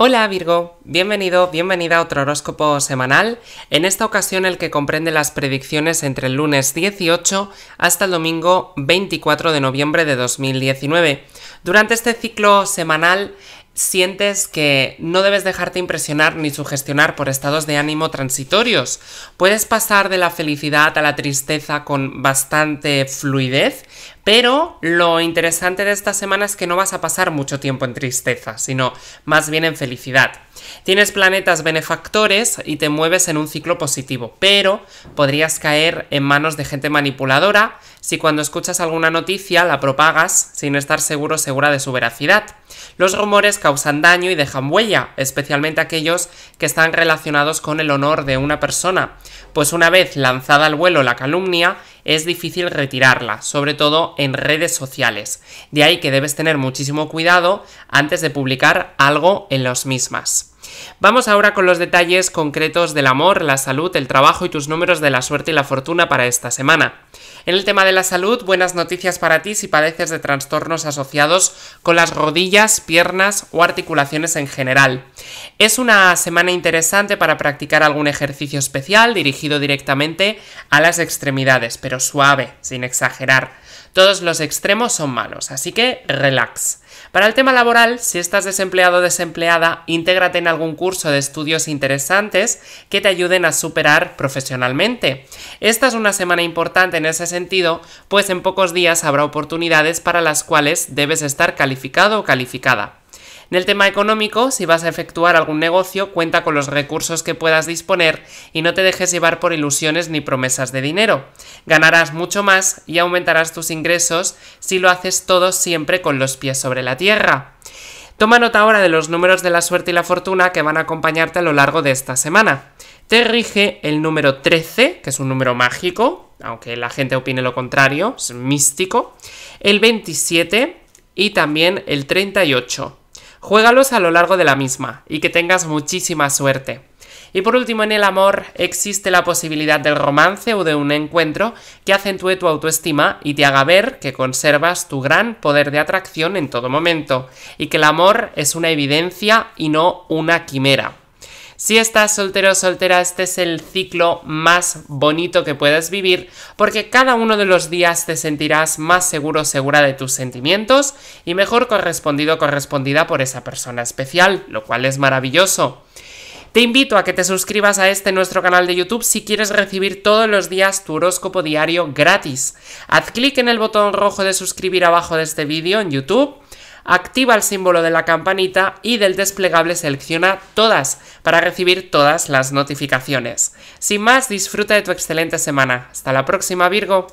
Hola Virgo, bienvenido, bienvenida a otro horóscopo semanal, en esta ocasión el que comprende las predicciones entre el lunes 18 hasta el domingo 24 de noviembre de 2019. Durante este ciclo semanal sientes que no debes dejarte impresionar ni sugestionar por estados de ánimo transitorios. Puedes pasar de la felicidad a la tristeza con bastante fluidez, pero lo interesante de esta semana es que no vas a pasar mucho tiempo en tristeza, sino más bien en felicidad. Tienes planetas benefactores y te mueves en un ciclo positivo, pero podrías caer en manos de gente manipuladora si cuando escuchas alguna noticia la propagas sin estar seguro o segura de su veracidad. Los rumores causan daño y dejan huella, especialmente aquellos que están relacionados con el honor de una persona, pues una vez lanzada al vuelo la calumnia, es difícil retirarla, sobre todo en redes sociales. De ahí que debes tener muchísimo cuidado antes de publicar algo en las mismas. Vamos ahora con los detalles concretos del amor, la salud, el trabajo y tus números de la suerte y la fortuna para esta semana. En el tema de la salud, buenas noticias para ti si padeces de trastornos asociados con las rodillas, piernas o articulaciones en general. Es una semana interesante para practicar algún ejercicio especial dirigido directamente a las extremidades, pero suave, sin exagerar. Todos los extremos son malos, así que relax. Para el tema laboral, si estás desempleado o desempleada, intégrate en algún curso de estudios interesantes que te ayuden a superar profesionalmente. Esta es una semana importante en ese sentido, pues en pocos días habrá oportunidades para las cuales debes estar calificado o calificada. En el tema económico, si vas a efectuar algún negocio, cuenta con los recursos que puedas disponer y no te dejes llevar por ilusiones ni promesas de dinero. Ganarás mucho más y aumentarás tus ingresos si lo haces todo siempre con los pies sobre la tierra. Toma nota ahora de los números de la suerte y la fortuna que van a acompañarte a lo largo de esta semana. Te rige el número 13, que es un número mágico, aunque la gente opine lo contrario, es místico, el 27 y también el 38. Juégalos a lo largo de la misma y que tengas muchísima suerte. Y por último, en el amor existe la posibilidad del romance o de un encuentro que acentúe tu autoestima y te haga ver que conservas tu gran poder de atracción en todo momento, y que el amor es una evidencia y no una quimera. Si estás soltero o soltera, este es el ciclo más bonito que puedes vivir porque cada uno de los días te sentirás más seguro o segura de tus sentimientos y mejor correspondido o correspondida por esa persona especial, lo cual es maravilloso. Te invito a que te suscribas a este nuestro canal de YouTube si quieres recibir todos los días tu horóscopo diario gratis. Haz clic en el botón rojo de suscribir abajo de este vídeo en YouTube activa el símbolo de la campanita y del desplegable selecciona todas para recibir todas las notificaciones. Sin más, disfruta de tu excelente semana. Hasta la próxima Virgo.